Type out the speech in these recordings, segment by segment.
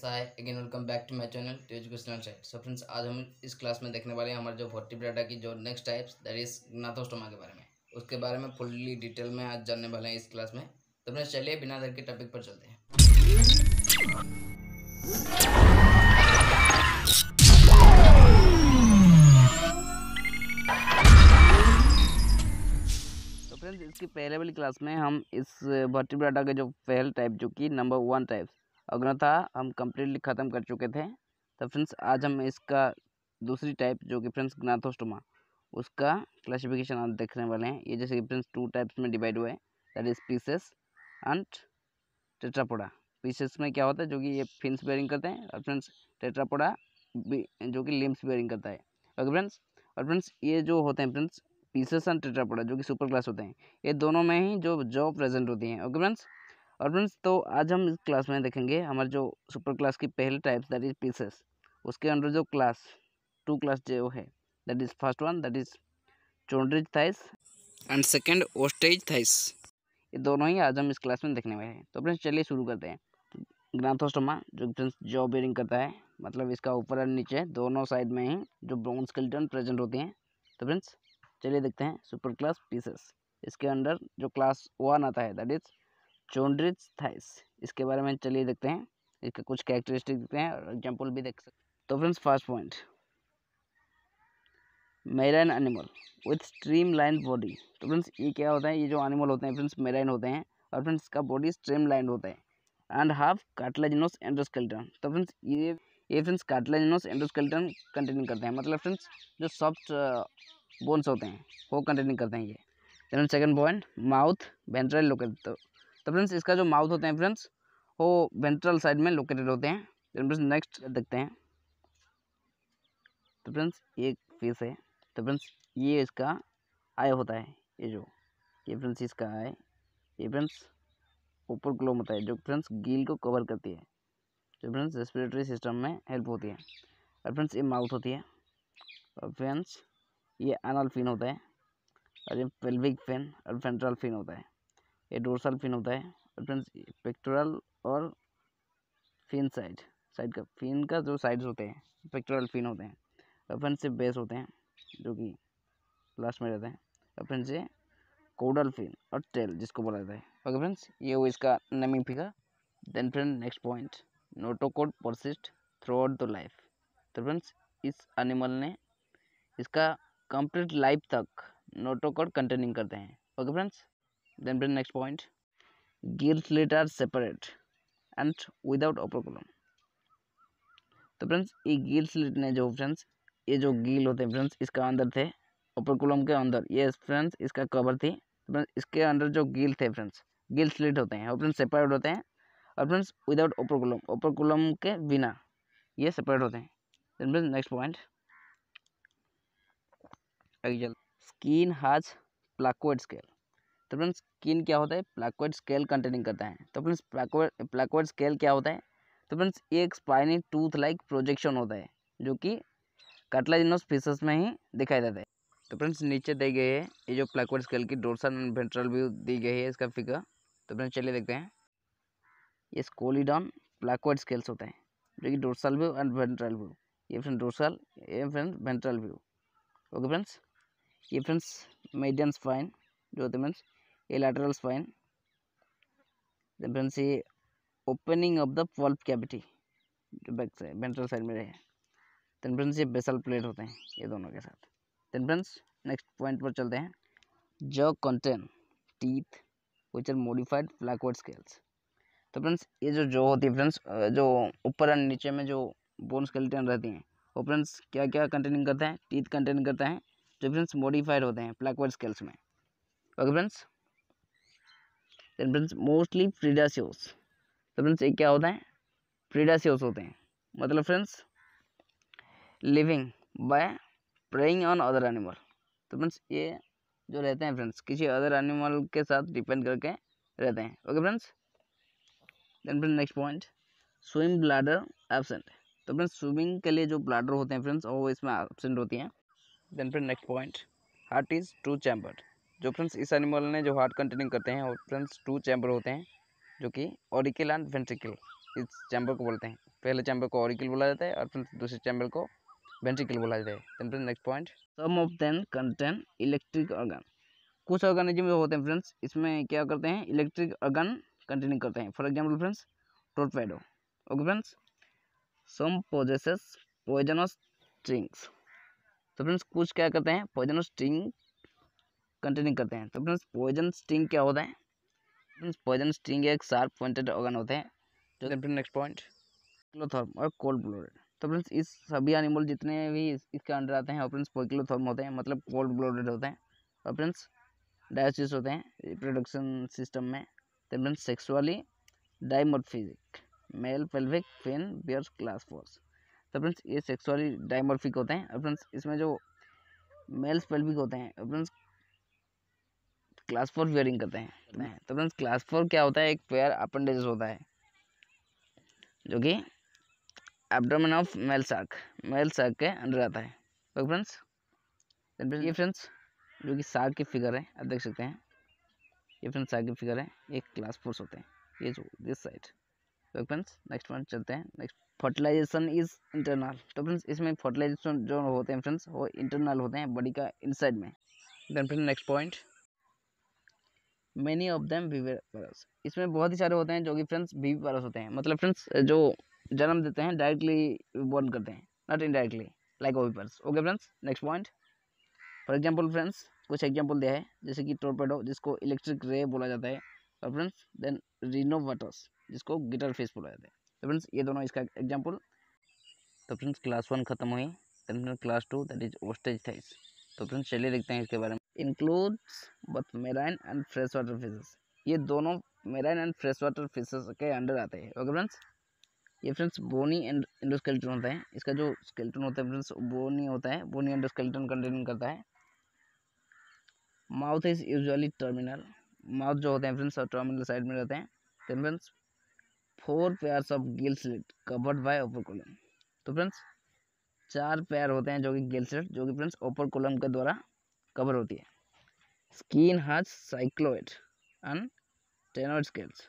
Sai again welcome back to my channel to educational site so friends आज हम इस class में देखने वाले हैं हमारे जो फोर्टी वर्टिब्रेटा की जो next types that is gnathostoma के बारे में उसके बारे में फुल्ली डिटेल में आज जानने वाले हैं इस क्लास में तो फ्रेंड्स चलिए बिना देर के टॉपिक पर चलते हैं तो फ्रेंड्स इसकी पहले वाली क्लास में हम इस वर्टिब्रेटा के जो पहल टाइप जो कि नंबर वन टाइप्स अग्रथा हम कम्प्लीटली ख़त्म कर चुके थे तो फ्रेंड्स आज हम इसका दूसरी टाइप जो कि फ्रेंड्स ग्नाथोस्टोमा उसका क्लासिफिकेशन आप देखने वाले हैं ये जैसे कि फ्रेंड्स टू टाइप्स में डिवाइड हुआ है that is pisces and tetrapoda pisces में क्या होता है जो कि ये फिन्स बेयरिंग करते हैं और फ्रेंड्स टेट्रापोडा जो कि लिम्स बेयरिंग करता है ओके फ्रेंड्स और फ्रेंड्स ये जो होते हैं फ्रेंड्स पीसेस एंड टेट्रापोडा जो कि सुपर क्लास होते हैं ये दोनों में ही जो जॉब प्रेजेंट होती हैं ओके फ्रेंड्स और फ्रेंड्स तो आज हम इस क्लास में देखेंगे हमारे जो सुपर क्लास की पहले टाइप दैट इज पीसेस उसके अंडर जो क्लास टू क्लास जो है that is first one that is chondrichthyes and second osteichthyes ये दोनों ही आज हम इस क्लास में देखने वाले हैं तो फ्रेंड्स चलिए शुरू करते हैं ग्रांथोस्टोमा जो फ्रेंड्स जॉ बेरिंग करता है मतलब इसका ऊपर और नीचे दोनों साइड में ही जो ब्राउन स्केल्टन प्रेजेंट होती हैं तो फ्रेंड्स चलिए देखते हैं सुपर क्लास पीसेस इसके अंडर जो क्लास वन आता है दैट इज़ चोंड्रिज थाइस इसके बारे में चलिए देखते हैं इसके कुछ कैरेक्टरिस्टिक देखते हैं और एग्जाम्पल भी देख सकते तो friends first point marine animal with streamline body तो फ्रेंड्स ये क्या होता है ये जो एनिमल होते हैं फ्रेंड्स मेराइन होते हैं और फ्रेंड्स इसका बॉडी स्ट्रीम लाइन होता है एंड हाफ काटलाजिनोस एंडोस्केल्टन तो फ्रेंड्स ये ये फ्रेंड्स काटलाजिनोस एंडोस्केल्टन कंटेनिंग करते हैं मतलब फ्रेंड्स जो सॉफ्ट बोन्स uh, होते हैं वो कंटेनिंग करते हैं ये then second point mouth ventral locate तो फ्रेंड्स इसका जो माउथ होते हैं फ्रेंड्स वो वेंट्रल साइड में लोकेटेड होते हैं तो फ्रेंड्स नेक्स्ट देखते हैं तो फ्रेंड्स ये फेस है तो फ्रेंड्स ये इसका आय होता है ये जो ये फ्रेंड्स इसका आय ये फ्रेंड्स ऊपर ग्लोम होता है जो फ्रेंड्स गील को कवर करती है जो फ्रेंड्स रेस्पिरेटरी सिस्टम में हेल्प होती है और फ्रेंड्स ये माउथ होती है और फ्रेंड्स ये एनल फिन होता है और ये पेल्विक फिन और फेंट्रल फिन होता है ये डोरसल फिन होता है फ्रेंड्स पेक्टोरल और फिन साइड साइड का फिन का जो साइड्स होते हैं पेक्टोरल फिन होते हैं और फ्रेंड्स ये बेस होते हैं जो कि लास्ट में रहते हैं और फ्रेंड्स ये कोडल फिन और टेल जिसको बोला जाता है ओके फ्रेंड्स ये वो इसका naming figure then friend next point notochord persist throughout the life तो फ्रेंड्स इस एनिमल ने इसका कंप्लीट लाइफ तक नोटोकोड कंटेनिंग करते हैं okay friends then the next point gills later separate and without operculum तो फ्रेंड्स ये gill slit ने जो फ्रेंड्स ये जो गिल होते हैं फ्रेंड्स इसका अंदर थे ओपरकुलम के अंदर ये फ्रेंड्स इसका कवर थी तो फ्रेंड्स इसके अंदर जो गिल थे फ्रेंड्स गिल स्लिट होते हैं और फ्रेंड्स सेपरेट होते हैं और फ्रेंड्स विदाउट ओपरकुलम ओपरकुलम के बिना ये सेपरेट होते हैं friends next point skin has placoid scale तो फ्रेंड्स स्किन क्या होता है प्लाकोइड स्केल कंटेनिंग करता है तो फ्रेंड्स प्लाकोइड प्लाकवर्ड स्केल क्या होता है तो फ्रेंड्स एक स्पाइनी टूथ लाइक प्रोजेक्शन होता है जो कि कटलाजिनोस फिशेस में ही दिखाई देता है तो फ्रेंड्स नीचे दी गई है ये जो प्लाकोइड स्केल की डोर्सल एंड वेंट्रल व्यू दी गई है इसका फिगर तो फ्रेंड्स चलिए देखते हैं ये स्कोलीडॉन प्लाकोइड स्केल्स होता है जो कि dorsal view and ventral view ये फ्रेंड डोर्सल ये friend ventral view okay friends ये फ्रेंड्स मीडियम स्पाइन जो होते friends a lateral spine then friends ये opening of the pulp cavity जो बैक से वेंट्रल साइड में रहे देन फ्रेंड्स ये बेसल प्लेट होते हैं ये दोनों के साथ देन फ्रेंड्स नेक्स्ट पॉइंट पर चलते हैं जो contain teeth which are modified placoid scales तो फ्रेंड्स ये जो जो होती है फ्रेंड्स जो ऊपर एंड नीचे में जो बोन स्केलेटन रहती हैं वो फ्रेंड्स क्या क्या कंटेनिंग करते हैं टीथ कंटेन करते हैं जो फ्रेंड्स मॉडिफाइड होते हैं प्लैकवर्ड स्केल्स में okay friends friends means mostly predaceous तो फ्रेंड्स ये क्या होता है प्रीडासियोस होते हैं मतलब friends living by preying on other animal तो फ्रेंड्स ये जो रहते हैं फ्रेंड्स किसी अदर एनिमल के साथ डिपेंड करके रहते हैं okay friends then friend next point swim bladder absent तो फ्रेंड्स स्विमिंग के लिए जो ब्लाडर होते हैं फ्रेंड्स वो इसमें एबसेंट होती हैं then friend next point heart is two chambered जो फ्रेंड्स इस एनिमल ने जो हार्ट कंटेनिंग करते हैं और फ्रेंड्स टू चैम्बर होते हैं जो कि ऑरिकल एंड वेंट्रिकल इस चैम्बर को बोलते हैं पहले चैम्बर को ऑरिकल बोला जाता है और फ्रेंड्स दूसरे चैम्बर को वेंट्रिकल बोला जाता है next point some of them contain electric organ कुछ ऑर्गेनिज्म जो होते हैं फ्रेंड्स इसमें क्या करते हैं इलेक्ट्रिक ऑर्गन कंटेनिंग करते हैं for example friends torpedo okay friends some possesses poisonous strings तो फ्रेंड्स कुछ क्या करते हैं पोइजनस स्ट्रिंग कंटेनिंग करते हैं तो फ्रेंड्स पॉइजन स्टिंग क्या होता है फ्रेंड्स पॉइजन स्टिंग एक शार्प पॉइंटेड ऑर्गन होते हैं जो कि नेक्स्ट पॉइंट क्लोथॉर्म और कोल्ड ब्लोडेड तो फ्रेंड्स इस सभी एनिमल जितने भी इसके अंडर आते हैं और फ्रेंड्स पोकिलोथर्म होते हैं मतलब कोल्ड ब्लोडेड होते हैं और फ्रेंड्स डायोसिस होते हैं रिप्रोडक्शन सिस्टम में तो friends sexually dimorphic male pelvic fin bears claspers तो फ्रेंड्स ये सेक्सुअली डाइमोर्फिक होते हैं और फ्रेंड्स इसमें जो मेल्स पेल्विक होते हैं और फ्रेंड्स क्लास फोर पेयरिंग करते हैं तो फ्रेंड्स हम्म। तो क्लास फोर क्या होता है एक पेयर अपेंडेजेस होता है जो कि abdomen of male sac male sac के अंडर आता है तो फ्रेंड्स ये फ्रेंड्स जो कि साग की फिगर है आप देख सकते हैं ये फ्रेंड्स साग की फिगर है ये क्लास फोर्स होते हैं ये जो दिस साइड तो फ्रेंड्स नेक्स्ट वन चलते हैं नेक्स्ट फर्टिलाइजेशन इज इंटरनल तो फ्रेंड्स इसमें फर्टिलाइजेशन जो होते हैं फ्रेंड्स वो इंटरनल होते हैं बॉडी का इनसाइड में then friend next point many of them viviparous इसमें बहुत ही सारे होते हैं जो कि फ्रेंड्स वीवरस होते हैं मतलब फ्रेंड्स जो जन्म देते हैं डायरेक्टली बॉर्न करते हैं not indirectly like oviparous okay friends next point for example friends कुछ एग्जाम्पल दिया है जैसे कि टोरपेडो जिसको इलेक्ट्रिक रे बोला जाता है और फ्रेंड्स देन रिनोवाटर्स जिसको गिटर फेस बोला जाता है तो फ्रेंड्स ये दोनों इसका एग्जाम्पल तो फ्रेंड्स क्लास वन खत्म हुई then class two that is osteichthyes तो फ्रेंड्स चलिए देखते हैं इसके बारे में includes both marine and fresh water fishes ये दोनों marine and fresh water fishes के अंडर आते हैं ओके फ्रेंड्स ये फ्रेंड्स बोनी एंड इंडोस्केल्टन होता है इसका जो स्केल्टन होता है फ्रेंड्स बोनी होता है बोनी इंडोस्केल्टन कंटेन करता है mouth is usually terminal mouth जो होते हैं फ्रेंड्स टर्मिनल साइड में रहते हैं then friends four pair of gill slit covered by operculum तो फ्रेंड्स चार पेयर होते हैं जो कि गिल स्लिट जो कि फ्रेंड्स ओपर कोलम के द्वारा कवर होती है skin has cycloid and ctenoid scales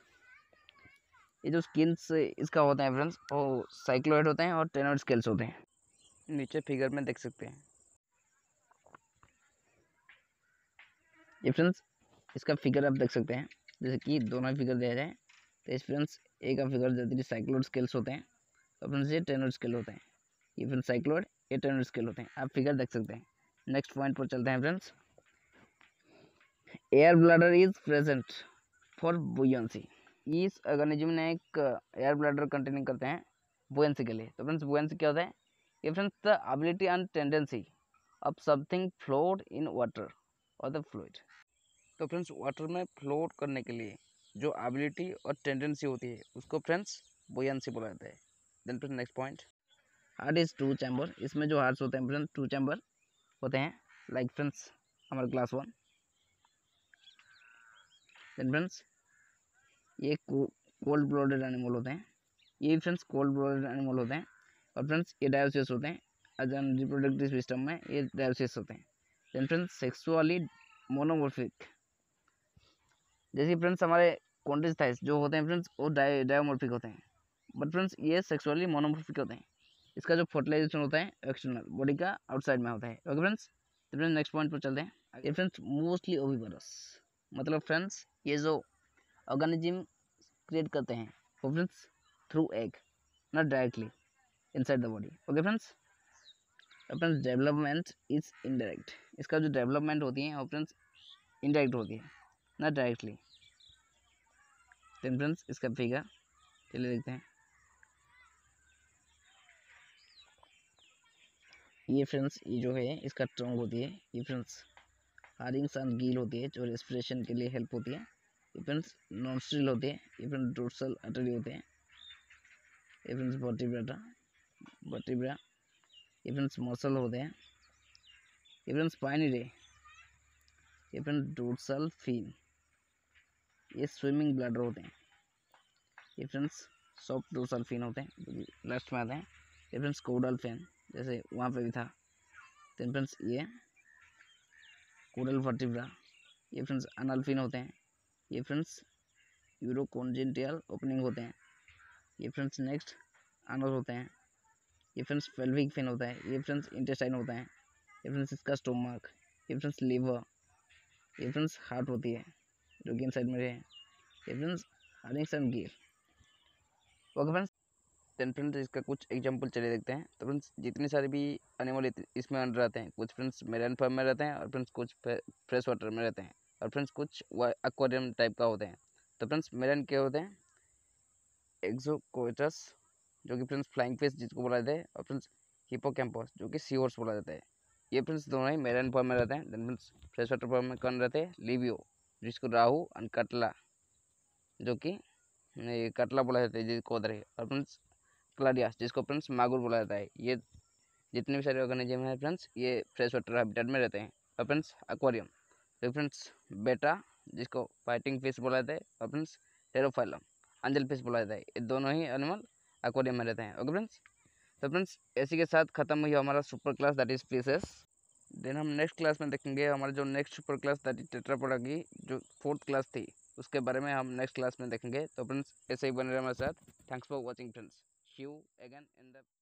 ये जो स्किन्स इसका होता है फ्रेंड्स वो साइक्लोइड होते हैं और टेनोइड स्केल्स होते हैं नीचे फिगर में देख सकते हैं ये फ्रेंड्स इसका फिगर आप देख सकते हैं जैसे कि दोनों ही फिगर दिया जाए तो इस फ्रेंड्स ए का फिगर है साइक्लोड स्केल्स होते हैं और तो फ्रेंड्स ये टेनोइड स्केल होते हैं ये फ्रेंड्स साइक्लोड ये टेनोइड स्केल होते हैं आप फिगर देख सकते हैं नेक्स्ट पॉइंट पर चलते हैं friends air bladder is present for buoyancy इस ऑर्गेनिज्म ने एक एयर ब्लडर कंटेनिंग करते हैं बुयंसी के लिए तो फ्रेंड्स बुयंसी क्या होता है ये friends the ability and tendency of something float in water और द फ्लूड तो फ्रेंड्स वाटर में फ्लोट करने के लिए जो एबिलिटी और टेंडेंसी होती है उसको फ्रेंड्स बुयंसी बोला जाता है then friends next point heart is two chamber इसमें जो हार्ट्स होते हैं फ्रेंड्स टू चैम्बर होते हैं लाइक फ्रेंड्स हमारे क्लास वन देन फ्रेंड्स ये कोल्ड ब्लडेड एनिमल होते हैं ये फ्रेंड्स कोल्ड ब्लडेड एनिमल होते हैं और फ्रेंड्स ये डायोसिस होते हैं एज एन रिप्रोडक्टिव सिस्टम में ये डायोसिस होते हैं देन फ्रेंड्स सेक्सुअली मोनोमोर्फिक जैसे फ्रेंड्स हमारे कॉन्ट्रिस्थाइस जो होते हैं फ्रेंड्स वो डायोमोर्फिक होते हैं बट फ्रेंड्स ये सेक्सुअली मोनोमोर्फिक होते हैं इसका जो फर्टिलाइजेशन होता है एक्सटर्नल बॉडी का आउटसाइड में होता है ओके फ्रेंड्स तो फ्रेंड्स नेक्स्ट पॉइंट पर चलते हैं ये फ्रेंड्स मोस्टली ओविवरस मतलब फ्रेंड्स ये जो ऑर्गेनिज्म क्रिएट करते हैं वो friends through egg not directly inside the body okay friends friends development is indirect इसका जो डेवलपमेंट होती है वो फ्रेंड्स इनडायरेक्ट होती है नॉट डायरेक्टली फ्रेंड्स इसका फिगर चलिए देखते हैं ये फ्रेंड्स ये जो है इसका ट्रंक होती है ये फ्रेंड्स हारिंग्स एंड गील होती है जो रेस्परेशन के लिए हेल्प होती है ये फ्रेंड्स नॉनस्ट्रिल होते हैं ये फ्रेंड डोर्सल अटरी होते हैं ये फ्रेंड्स बॉटीब्राटा बॉटीब्रा ये फ्रेंड्स मसल होते हैं ये फ्रेंड्स रे ये फ्रेंड डोर्सल फिन ये स्विमिंग ब्लडर होते हैं ये फ्रेंड्स सॉफ्ट डोर्सल फिन होते हैं लास्ट में आते हैं ये फ्रेंड्स कोडल फिन जैसे वहाँ पे भी था तो फ्रेंड्स ये कोरल फर्टिब्रा ये फ्रेंड्स अनल्फिन होते हैं ये फ्रेंड्स यूरोकॉन्जेंटियल ओपनिंग होते हैं ये फ्रेंड्स नेक्स्ट आनर होते हैं ये फ्रेंड्स पेल्विक फिन होता है ये फ्रेंड्स इंटेस्टाइन होता है ये फ्रेंड्स इसका स्टोमक ये फ्रेंड्स लीवर ये फ्रेंड्स हार्ट होती है जो गेम साइड में रहे ये friends herrings and gill okay friends then friends इसका कुछ एग्जाम्पल चले देखते हैं तो फ्रेंड्स जितने सारे भी एनिमल इसमें अंडर रहते हैं कुछ फ्रेंड्स मेरन फार्म में रहते हैं और फ्रेंड्स कुछ फ्रेश वाटर में रहते हैं और फ्रेंड्स कुछ एक्वेरियम टाइप का होते हैं तो फ्रेंड्स मेरन क्या होते हैं एक्जोकोटस जो कि फ्रेंड्स फ्लाइंग फिश जिसको बोला जाता है और फ्रेंड्स हिपोकैम्पस जो कि सी हॉर्स बोला जाता है ये फ्रेंड्स दोनों ही मेरन फॉर्म में रहते हैं then friends fresh water form में कौन रहते हैं लिवियो जिसको राहु एंड कटला जो कि कटला बोला जाता है जिसको उधर है और फ्रेंड्स क्लाडियास जिसको फ्रेंड्स मागुर बोला जाता है ये जितने भी सारे ऑर्गेनिज्म हैं फ्रेंड्स ये फ्रेश वाटर हैबिटेट में रहते हैं और फ्रेंड्स एक्वेरियम तो फ्रेंड्स बेटा जिसको फाइटिंग फिश बोला जाता है और फ्रेंड्स टेरोफाइलम अंजल फिश बोला जाता है ये दोनों ही एनिमल एक्वेरियम में रहते हैं ओके फ्रेंड्स तो फ्रेंड्स इसी के साथ खत्म हुई हमारा super class that is fishes then हम नेक्स्ट क्लास में देखेंगे हमारा जो next super class that is tetrapoda की जो फोर्थ क्लास थी उसके बारे में हम नेक्स्ट क्लास में देखेंगे तो फ्रेंड्स ऐसे ही बने रहे हमारे साथ thanks for watching friends hue again in the